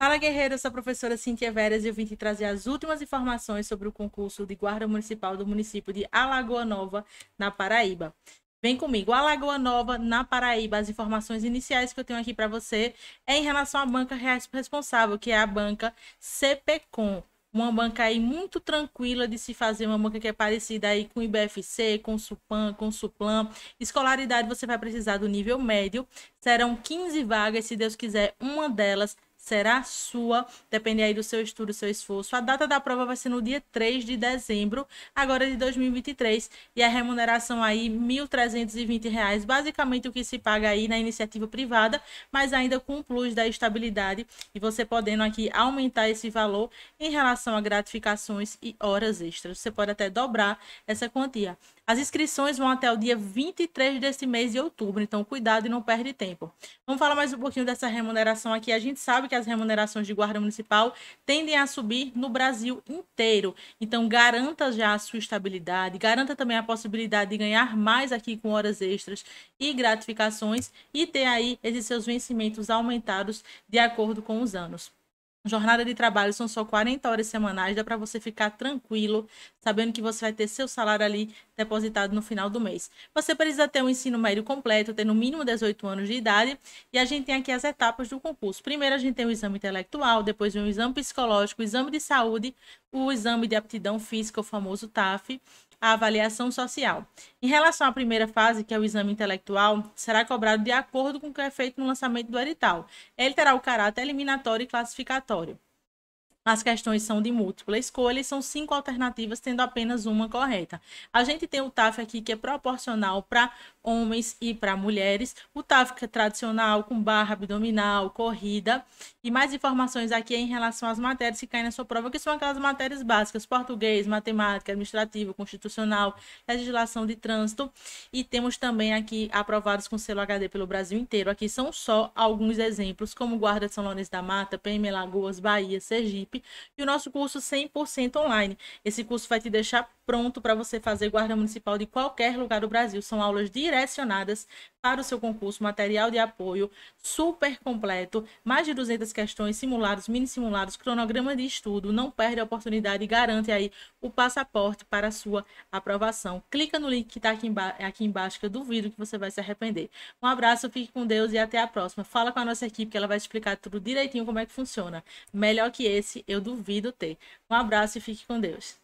Fala Guerreiro, eu sou a professora Cintia Veras e eu vim te trazer as últimas informações sobre o concurso de guarda municipal do município de Alagoa Nova, na Paraíba. Vem comigo, Alagoa Nova, na Paraíba. As informações iniciais que eu tenho aqui para você é em relação à banca responsável, que é a banca CPCOM. Uma banca aí muito tranquila de se fazer, uma banca que é parecida aí com o IBFC, com o Supan, com o Suplan. Escolaridade você vai precisar do nível médio. Serão 15 vagas, se Deus quiser, uma delas será sua, depende aí do seu estudo, seu esforço. A data da prova vai ser no dia 3 de dezembro, agora de 2023, e a remuneração aí R$ 1.320, basicamente o que se paga aí na iniciativa privada, mas ainda com o plus da estabilidade e você podendo aqui aumentar esse valor em relação a gratificações e horas extras. Você pode até dobrar essa quantia. As inscrições vão até o dia 23 desse mês de outubro, então cuidado e não perde tempo. Vamos falar mais um pouquinho dessa remuneração aqui. A gente sabe que as remunerações de guarda municipal tendem a subir no Brasil inteiro. Então, garanta já a sua estabilidade, garanta também a possibilidade de ganhar mais aqui com horas extras e gratificações e ter aí esses seus vencimentos aumentados de acordo com os anos. Jornada de trabalho são só 40 horas semanais, dá para você ficar tranquilo, sabendo que você vai ter seu salário ali depositado no final do mês. Você precisa ter um ensino médio completo, ter no mínimo 18 anos de idade, e a gente tem aqui as etapas do concurso. Primeiro a gente tem o exame intelectual, depois um exame psicológico, o exame de saúde, o exame de aptidão física, o famoso TAF, a avaliação social. Em relação à primeira fase, que é o exame intelectual, será cobrado de acordo com o que é feito no lançamento do edital. Ele é terá o caráter eliminatório e classificatório. As questões são de múltipla escolha e são cinco alternativas, tendo apenas uma correta. A gente tem o TAF aqui que é proporcional para homens e para mulheres. O TAF que é tradicional, com barra abdominal, corrida. E mais informações aqui em relação às matérias que caem na sua prova, que são aquelas matérias básicas: português, matemática, administrativo, constitucional, legislação de trânsito. E temos também aqui aprovados com selo HD pelo Brasil inteiro. Aqui são só alguns exemplos, como Guarda de São Lourenço da Mata, PM Lagoas, Bahia, Sergipe e o nosso curso 100% online. Esse curso vai te deixar pronto para você fazer guarda municipal de qualquer lugar do Brasil. São aulas direcionadas para o seu concurso, material de apoio super completo, mais de 200 questões, simulados, mini simulados, cronograma de estudo. Não perde a oportunidade e garante aí o passaporte para a sua aprovação. Clica no link que está aqui, aqui embaixo, que eu duvido que você vai se arrepender. Um abraço, fique com Deus e até a próxima. Fala com a nossa equipe que ela vai explicar tudo direitinho como é que funciona. Melhor que esse eu duvido ter. Um abraço e fique com Deus.